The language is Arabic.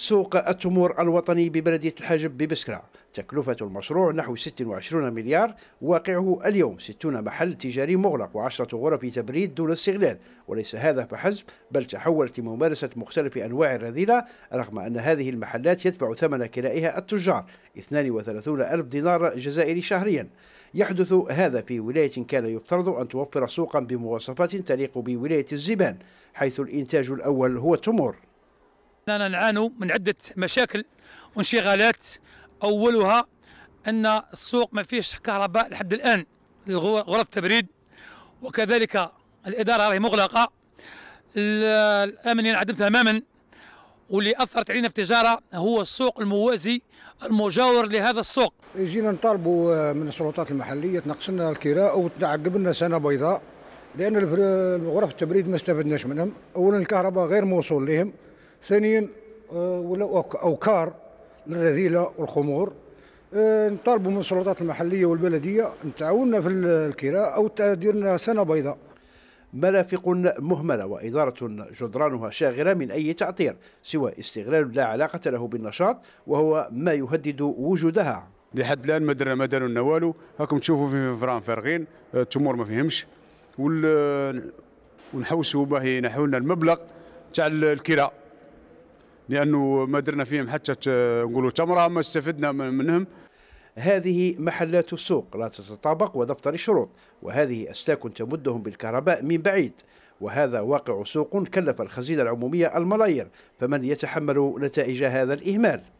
سوق التمور الوطني ببلدية الحاجب ببسكرة تكلفة المشروع نحو 26 مليار واقعه اليوم 60 محل تجاري مغلق و10 غرف تبريد دون استغلال وليس هذا فحسب بل تحولت لممارسة مختلف أنواع الرذيلة رغم أن هذه المحلات يدفع ثمن كلائها التجار 32 ألف دينار جزائري شهريا يحدث هذا في ولاية كان يفترض أن توفر سوقا بمواصفات تليق بولاية الزبان حيث الإنتاج الأول هو التمور أننا نعانوا من عدة مشاكل وانشغالات أولها أن السوق ما فيش كهرباء لحد الآن لغرف التبريد وكذلك الإدارة راهي مغلقة الأمن ينعدم تماما واللي أثرت علينا في التجارة هو السوق الموازي المجاور لهذا السوق يجينا نطالبوا آه، من السلطات المحلية تنقص لنا الكراء وتعقب لنا سنة بيضاء لأن غرف التبريد ما استفدناش منهم أولا الكهرباء غير موصول لهم ثانيا آه، ولا اوكار للرذيله والخمور آه، نطالبوا من السلطات المحليه والبلديه ان تعاوننا في الكراء او لنا سنه بيضاء مرافق مهمله واداره جدرانها شاغره من اي تعطير سوى استغلال لا علاقه له بالنشاط وهو ما يهدد وجودها لحد الان ما درنا ما داروا والو راكم تشوفوا في فران فارغين آه، التمور ما فيهمش ونحوسوا باهي نحولنا المبلغ تاع الكراء لانه ما درنا فيهم حتى نقولوا تمره ما استفدنا منهم هذه محلات السوق لا تتطابق ودفتر الشروط وهذه أسلاك تمدهم بالكهرباء من بعيد وهذا واقع سوق كلف الخزينة العمومية الملايير فمن يتحمل نتائج هذا الإهمال